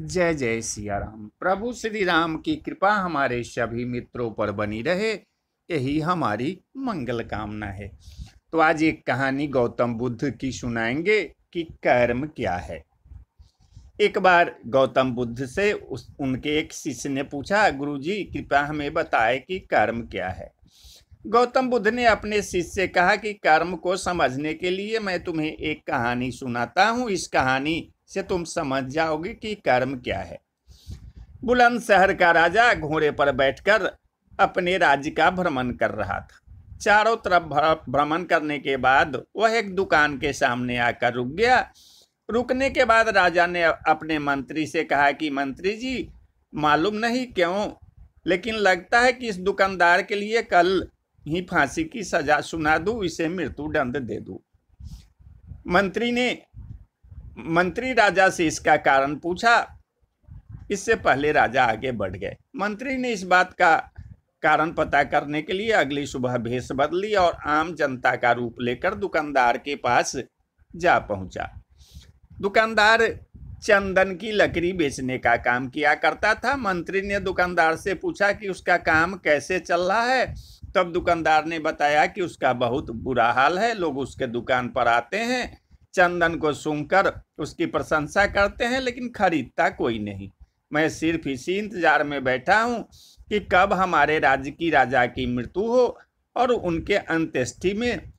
जय जय सिया राम प्रभु श्री राम की कृपा हमारे सभी मित्रों पर बनी रहे यही हमारी मंगल कामना है तो आज एक कहानी गौतम बुद्ध की सुनाएंगे कि कर्म क्या है एक बार गौतम बुद्ध से उस उनके एक शिष्य ने पूछा गुरुजी कृपया हमें बताए कि कर्म क्या है गौतम बुद्ध ने अपने शिष्य से कहा कि कर्म को समझने के लिए मैं तुम्हें एक कहानी सुनाता हूँ इस कहानी से तुम समझ जाओगे कि कर्म क्या है बुलंद शहर का राजा घोड़े पर बैठकर अपने राज्य का भ्रमण कर रहा था चारों तरफ भ्रमण करने के बाद वह एक दुकान के सामने आकर रुक गया रुकने के बाद राजा ने अपने मंत्री से कहा कि मंत्री जी मालूम नहीं क्यों लेकिन लगता है कि इस दुकानदार के लिए कल ही फांसी की सजा सुना दूं इसे मृत्यु दंड दे दूं मंत्री ने मंत्री राजा से इसका कारण पूछा इससे पहले राजा आगे बढ़ गए मंत्री ने इस बात का कारण पता करने के लिए अगली सुबह भेष बदली और आम जनता का रूप लेकर दुकानदार के पास जा पहुंचा दुकानदार चंदन की लकड़ी बेचने का काम किया करता था मंत्री ने दुकानदार से पूछा कि उसका काम कैसे चल रहा है तब दुकानदार ने बताया कि उसका बहुत बुरा हाल है लोग उसके दुकान पर आते हैं चंदन को सुनकर उसकी प्रशंसा करते हैं लेकिन खरीदता कोई नहीं मैं सिर्फ इसी इंतजार में बैठा हूँ कि कब हमारे राज्य की राजा की मृत्यु हो और उनके अंत्येष्टि में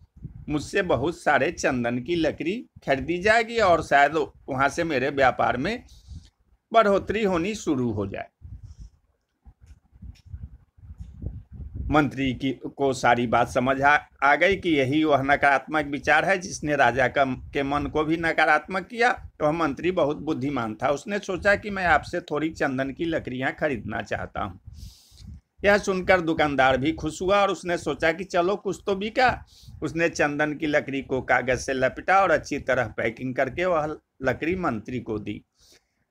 मुझसे बहुत सारे चंदन की लकड़ी खरीदी जाएगी और शायद वहाँ से मेरे व्यापार में बढ़ोतरी होनी शुरू हो जाए मंत्री की को सारी बात समझ आ, आ गई कि यही वह नकारात्मक विचार है जिसने राजा का के मन को भी नकारात्मक किया तो वह तो मंत्री बहुत बुद्धिमान था उसने सोचा कि मैं आपसे थोड़ी चंदन की लकड़ियाँ खरीदना चाहता हूँ यह सुनकर दुकानदार भी खुश हुआ और उसने सोचा कि चलो कुछ तो बिका उसने चंदन की लकड़ी को कागज से लपेटा और अच्छी तरह पैकिंग करके वह लकड़ी मंत्री को दी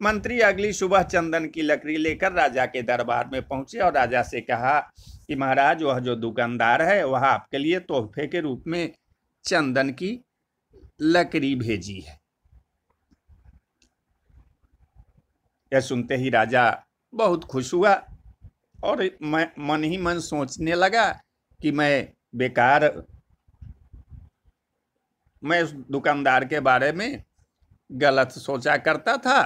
मंत्री अगली सुबह चंदन की लकड़ी लेकर राजा के दरबार में पहुंचे और राजा से कहा कि महाराज वह जो दुकानदार है वह आपके लिए तोहफे के रूप में चंदन की लकड़ी भेजी है यह सुनते ही राजा बहुत खुश हुआ और मैं मन ही मन सोचने लगा कि मैं बेकार मैं उस दुकानदार के बारे में गलत सोचा करता था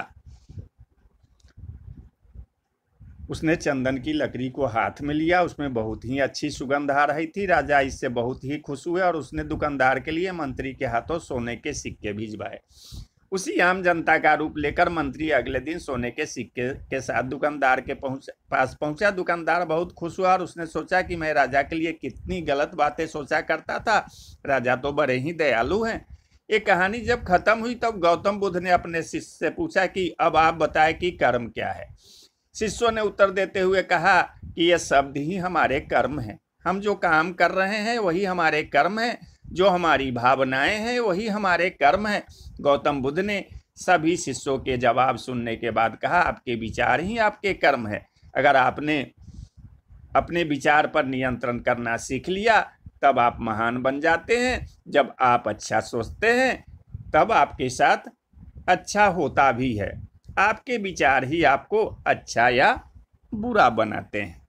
उसने चंदन की लकड़ी को हाथ में लिया उसमें बहुत ही अच्छी सुगंध आ रही थी राजा इससे बहुत ही खुश हुए और उसने दुकानदार के लिए मंत्री के हाथों सोने के सिक्के भिजवाए उसी आम जनता का रूप लेकर मंत्री अगले दिन सोने के सिक्के के साथ दुकानदार के पहुंच पास पहुंचा दुकानदार बहुत खुश हुआ और उसने सोचा कि मैं राजा के लिए कितनी गलत बातें सोचा करता था राजा तो बड़े ही दयालु हैं ये कहानी जब खत्म हुई तब गौतम बुद्ध ने अपने शिष्य से पूछा कि अब आप बताएं कि कर्म क्या है शिष्यों ने उत्तर देते हुए कहा कि यह शब्द ही हमारे कर्म हैं हम जो काम कर रहे हैं वही हमारे कर्म हैं जो हमारी भावनाएं हैं वही हमारे कर्म हैं गौतम बुद्ध ने सभी शिष्यों के जवाब सुनने के बाद कहा आपके विचार ही आपके कर्म है अगर आपने अपने विचार पर नियंत्रण करना सीख लिया तब आप महान बन जाते हैं जब आप अच्छा सोचते हैं तब आपके साथ अच्छा होता भी है आपके विचार ही आपको अच्छा या बुरा बनाते हैं